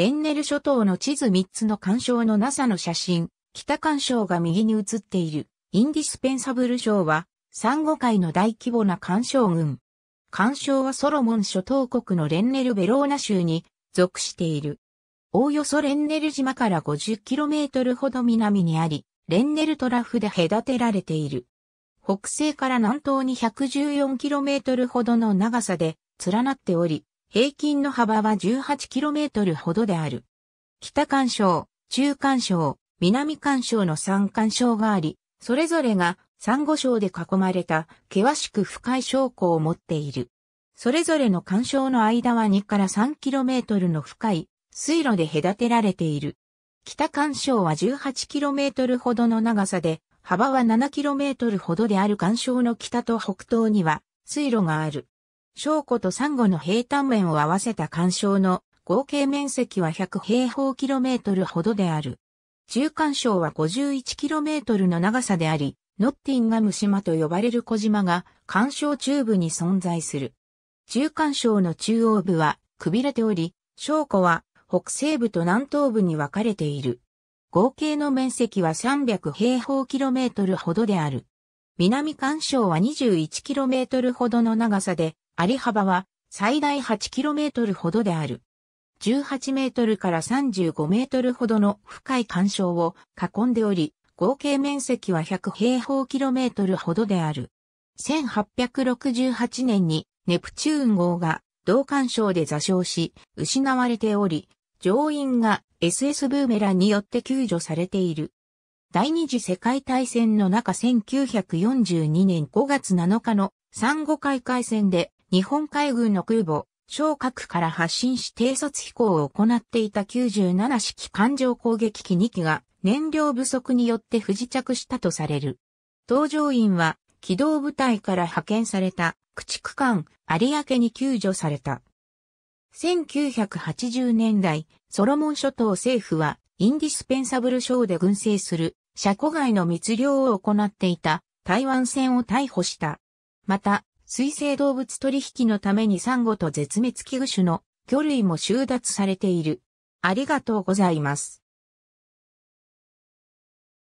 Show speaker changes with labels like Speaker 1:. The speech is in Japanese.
Speaker 1: レンネル諸島の地図3つの干渉の NASA の写真、北干渉が右に写っている、インディスペンサブル礁は、サンゴ海の大規模な干渉群。干渉はソロモン諸島国のレンネルベローナ州に属している。おおよそレンネル島から 50km ほど南にあり、レンネルトラフで隔てられている。北西から南東に 114km ほどの長さで連なっており、平均の幅は 18km ほどである。北干渉、中干渉、南干渉の三干渉があり、それぞれが珊瑚礁で囲まれた険しく深い礁湖を持っている。それぞれの干渉の間は2から 3km の深い水路で隔てられている。北干渉は 18km ほどの長さで、幅は 7km ほどである干渉の北と北東には水路がある。小湖とサンゴの平坦面を合わせた干渉の合計面積は100平方キロメートルほどである。中間礁は51キロメートルの長さであり、ノッティンガム島と呼ばれる小島が干渉中部に存在する。中間礁の中央部はくびれており、小湖は北西部と南東部に分かれている。合計の面積は300平方キロメートルほどである。南干渉は21キロメートルほどの長さで、あり幅は最大 8km ほどである。18メートルから35メートルほどの深い干渉を囲んでおり、合計面積は100平方キロメートルほどである。1868年にネプチューン号が同干渉で座礁し、失われており、乗員が SS ブーメランによって救助されている。第二次世界大戦の中1942年5月7日の産後海海戦で日本海軍の空母、昇格から発進し偵察飛行を行っていた97式艦上攻撃機2機が燃料不足によって不時着したとされる。搭乗員は機動部隊から派遣された駆逐艦有明に救助された。1980年代、ソロモン諸島政府はインディスペンサブル省で軍政する車庫外の密漁を行っていた台湾船を逮捕した。また、水生動物取引のためにサンゴと絶滅危惧種の魚類も収奪されている。ありがとうございます。